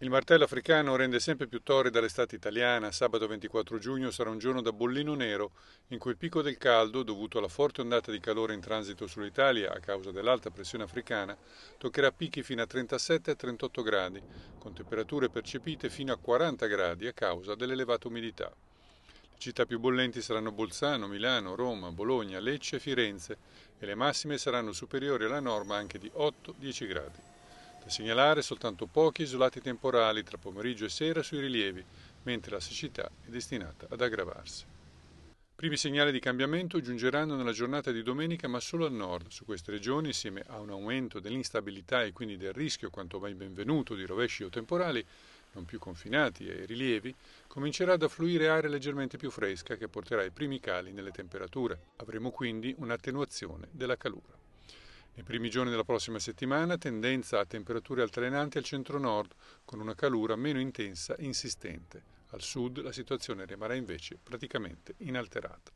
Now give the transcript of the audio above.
Il martello africano rende sempre più torrida l'estate italiana. Sabato 24 giugno sarà un giorno da bollino nero, in cui il picco del caldo, dovuto alla forte ondata di calore in transito sull'Italia a causa dell'alta pressione africana, toccherà picchi fino a 37-38 gradi, con temperature percepite fino a 40 gradi a causa dell'elevata umidità. Le città più bollenti saranno Bolzano, Milano, Roma, Bologna, Lecce e Firenze e le massime saranno superiori alla norma anche di 8-10 gradi. Da segnalare soltanto pochi isolati temporali tra pomeriggio e sera sui rilievi, mentre la siccità è destinata ad aggravarsi. Primi segnali di cambiamento giungeranno nella giornata di domenica, ma solo al nord. Su queste regioni, insieme a un aumento dell'instabilità e quindi del rischio quanto mai benvenuto di rovesci o temporali, non più confinati ai rilievi, comincerà ad affluire aria leggermente più fresca che porterà i primi cali nelle temperature. Avremo quindi un'attenuazione della calura. Nei primi giorni della prossima settimana tendenza a temperature altalenanti al centro-nord, con una calura meno intensa e insistente. Al sud la situazione rimarrà invece praticamente inalterata.